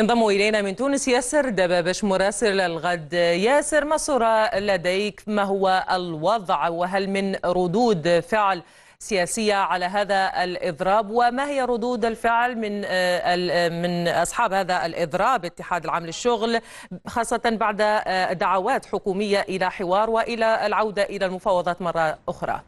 ينضم إلينا من تونس ياسر دبابش مراسل الغد ياسر ما الصورة لديك ما هو الوضع وهل من ردود فعل سياسية على هذا الإضراب وما هي ردود الفعل من آه، آه، من أصحاب هذا الإضراب اتحاد العام للشغل خاصة بعد آه، دعوات حكومية إلى حوار وإلى العودة إلى المفاوضات مرة أخرى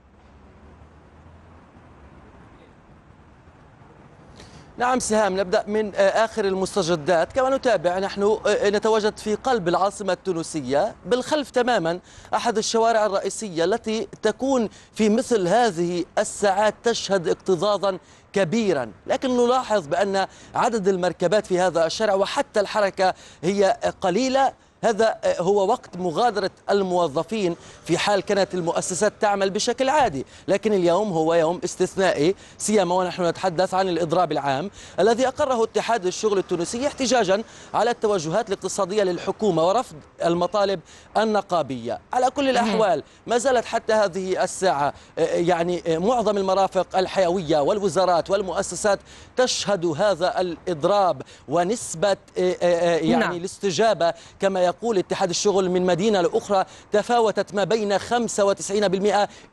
نعم سهام نبدأ من آه، آخر المستجدات كما نتابع نحن آه، آه، نتواجد في قلب العاصمة التونسية بالخلف تماما أحد الشوارع الرئيسية التي تكون في مثل هذه الساعات تشهد اكتظاظا كبيرا لكن نلاحظ بأن عدد المركبات في هذا الشارع وحتى الحركة هي قليلة هذا آه، هو وقت مغادرة الموظفين في حال كانت المؤسسات تعمل بشكل عادي لكن اليوم هو يوم استثنائي سيما ونحن نتحدث عن الإضراب العام الذي أقره اتحاد الشغل التونسي احتجاجا على التوجهات الاقتصادية للحكومة ورفض المطالب النقابية على كل الأحوال ما زالت حتى هذه الساعة آه، آه، يعني معظم المرافق الحيوية والوزارات والمؤسسات تشهد هذا الإضراب ونسبة يعني نعم. الاستجابة كما يقول اتحاد الشغل من مدينة لأخرى تفاوتت ما بين 95%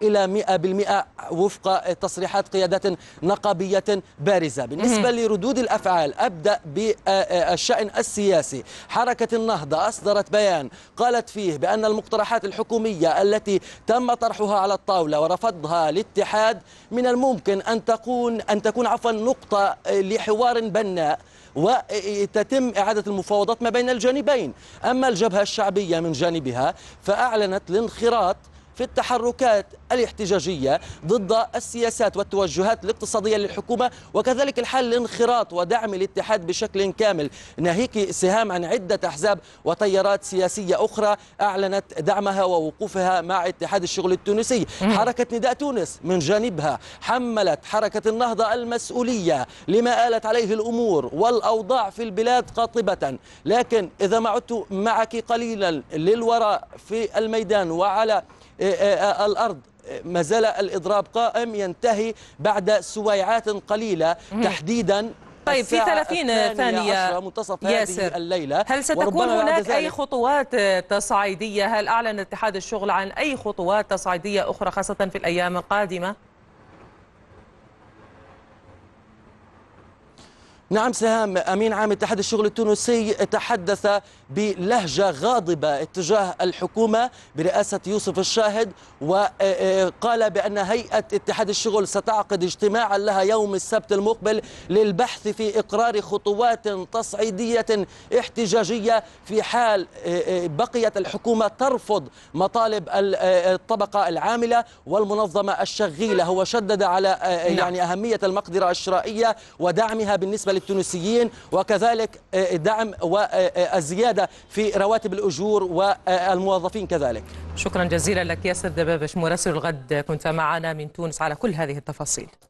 إلى 100% وفق تصريحات قيادات نقابية بارزة بالنسبة لردود الأفعال أبدأ بالشأن السياسي حركة النهضة أصدرت بيان قالت فيه بأن المقترحات الحكومية التي تم طرحها على الطاولة ورفضها الاتحاد من الممكن أن تكون أن تكون عفوا نقطة لحوار بناء وتتم إعادة المفاوضات ما بين الجانبين أما الجبهة الشعبية من جانبها فأعلنت الانخراط في التحركات الاحتجاجية ضد السياسات والتوجهات الاقتصادية للحكومة وكذلك الحال الانخراط ودعم الاتحاد بشكل كامل ناهيك سهام عن عدة أحزاب وتيارات سياسية أخرى أعلنت دعمها ووقوفها مع اتحاد الشغل التونسي حركة نداء تونس من جانبها حملت حركة النهضة المسؤولية لما آلت عليه الأمور والأوضاع في البلاد قاطبة لكن إذا ما عدت معك قليلا للوراء في الميدان وعلى إيه، إيه، إيه، الأرض ما زال الإضراب قائم ينتهي بعد سويعات قليلة تحديدا طيب في 30 ثانية منتصف ياسر. هذه الليلة هل ستكون هناك أي خطوات تصعيدية؟ هل أعلن اتحاد الشغل عن أي خطوات تصعيدية أخرى خاصة في الأيام القادمة؟ نعم سهام أمين عام اتحاد الشغل التونسي تحدث بلهجة غاضبة اتجاه الحكومة برئاسة يوسف الشاهد وقال بأن هيئة اتحاد الشغل ستعقد اجتماعا لها يوم السبت المقبل للبحث في إقرار خطوات تصعيدية احتجاجية في حال بقيت الحكومة ترفض مطالب الطبقة العاملة والمنظمة الشغيلة هو شدد على نعم. يعني أهمية المقدرة الشرائية ودعمها بالنسبة التونسيين وكذلك آه، دعم والزيادة آه، آه، في رواتب الأجور والموظفين كذلك شكرا جزيلا لك ياسر دبابش مراسل الغد كنت معنا من تونس على كل هذه التفاصيل